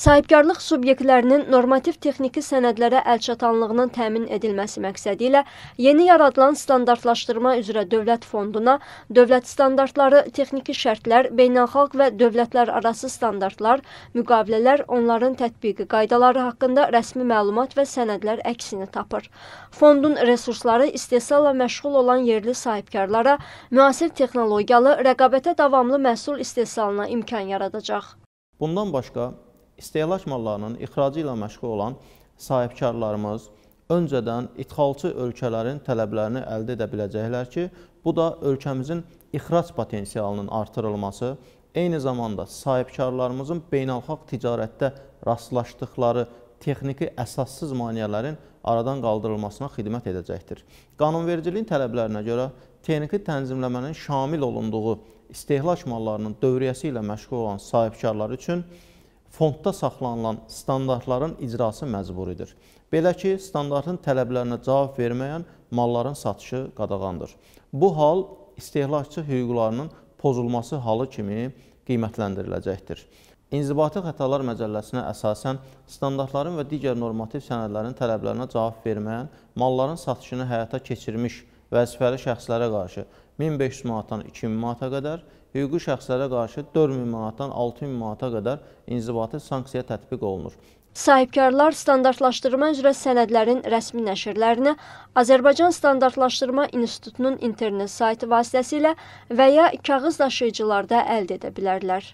Sahibkarlıq subyektlərinin normativ texniki sənədlərə əlçatanlığının təmin edilməsi məqsədi ilə yeni yaradılan standartlaşdırma üzrə Dövlət Fonduna dövlət standartları, texniki şərtlər, beynəlxalq və dövlətlər arası standartlar, müqavilələr, onların tətbiqi qaydaları haqqında rəsmi məlumat və sənədlər əksini tapır. Fondun resursları istehsalla məşğul olan yerli sahibkarlara müasir texnologiyalı, rəqabətə davamlı məhsul istehsalına imkan yaradacaq. Bundan başqa istehlak mallarının ixracı ilə məşğul olan sahibkarlarımız öncədən idxalçı ölkələrin tələblərini əldə edə biləcəklər ki, bu da ölkəmizin ixrac potensialının artırılması, eyni zamanda sahibkarlarımızın beynəlxalq ticarətdə rastlaşdıqları texniki əsassız maneələrin aradan qaldırılmasına xidmət edəcəkdir. Qanunvericiliyin tələblərinə görə texniki tənzimləmənin şamil olunduğu istehlak mallarının dövriyyəsi ilə məşğul olan sahibkarlar üçün fondda saxlanılan standartların icrası məcburidir. Belə ki, standartın tələblərinə cavab verməyən malların satışı qadağandır. Bu hal istehlakçı hüquqlarının pozulması halı kimi qiymətləndiriləcəkdir. İnzibati xətalar məcəlləsinə əsasən standartların və digər normativ sənədlərin tələblərinə cavab verməyən malların satışını həyata keçirmiş vəzifəli şəxslərə qarşı 1500 manatdan 2000 manata qədər, hüquqi şəxslərə qarşı 4000 manatdan 6000 manata qədər inzibati sanksiya tətbiq olunur. Sahibkarlar standartlaşdırma üzrə sənədlərin rəsmi nəşrlərini Azərbaycan Standartlaşdırma İnstitutunun internet saytı vasitəsilə və ya kağız daşıyıcılarda əldə edə bilərlər.